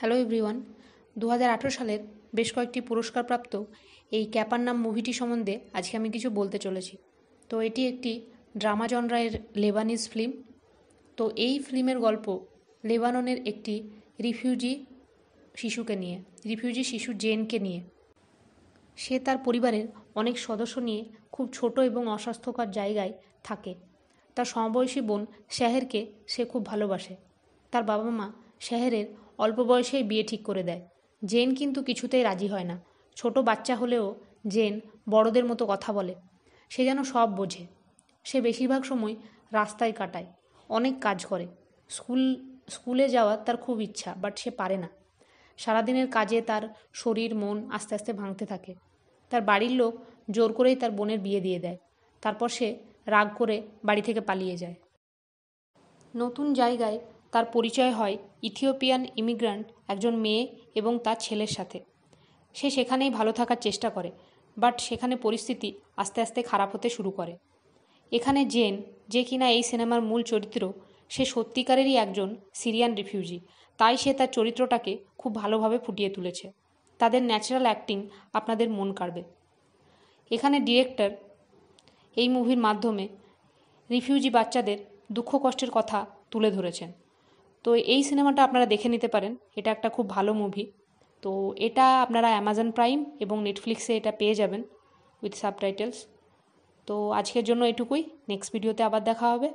hello everyone দু সালের বেশ কয়েকটি পুরস্কারপ্রাপ্ত এই ক্যাপার নাম মুভিটি সম্বন্ধে আজকে আমি কিছু বলতে চলেছি তো এটি একটি ড্রামা জনরায়ের লেবানিজ ফিল্ম তো এই ফিল্মের গল্প লেবাননের একটি রিফিউজি শিশুকে নিয়ে রিফিউজি শিশু জেনকে নিয়ে সে তার পরিবারের অনেক সদস্য নিয়ে খুব ছোট এবং অস্বাস্থ্যকর জায়গায় থাকে তার সমবয়সী বোন শাহেরকে সে খুব ভালোবাসে তার বাবা মা শাহেরের অল্প বয়সেই বিয়ে ঠিক করে দেয় জেন কিন্তু কিছুতেই রাজি হয় না ছোট বাচ্চা হলেও জেন বড়দের মতো কথা বলে সে যেন সব বোঝে সে বেশিরভাগ সময় রাস্তায় কাটায় অনেক কাজ করে স্কুল স্কুলে যাওয়ার তার খুব ইচ্ছা বাট সে পারে না সারাদিনের কাজে তার শরীর মন আস্তে আস্তে ভাঙতে থাকে তার বাড়ির লোক জোর করেই তার বোনের বিয়ে দিয়ে দেয় তারপর সে রাগ করে বাড়ি থেকে পালিয়ে যায় নতুন জায়গায় তার পরিচয় হয় ইথিওপিয়ান ইমিগ্রান্ট একজন মেয়ে এবং তার ছেলের সাথে সে সেখানেই ভালো থাকার চেষ্টা করে বাট সেখানে পরিস্থিতি আস্তে আস্তে খারাপ হতে শুরু করে এখানে জেন যে কিনা এই সিনেমার মূল চরিত্র সে সত্যিকারেরই একজন সিরিয়ান রিফিউজি তাই সে তার চরিত্রটাকে খুব ভালোভাবে ফুটিয়ে তুলেছে তাদের ন্যাচারাল অ্যাক্টিং আপনাদের মন কাড়বে এখানে ডিরেক্টর এই মুভির মাধ্যমে রিফিউজি বাচ্চাদের দুঃখ কষ্টের কথা তুলে ধরেছেন তো এই সিনেমাটা আপনারা দেখে নিতে পারেন এটা একটা খুব ভালো মুভি তো এটা আপনারা অ্যামাজন প্রাইম এবং নেটফ্লিক্সে এটা পেয়ে যাবেন উইথ সাবটাইটেলস তো আজকের জন্য এটুকুই নেক্সট ভিডিওতে আবার দেখা হবে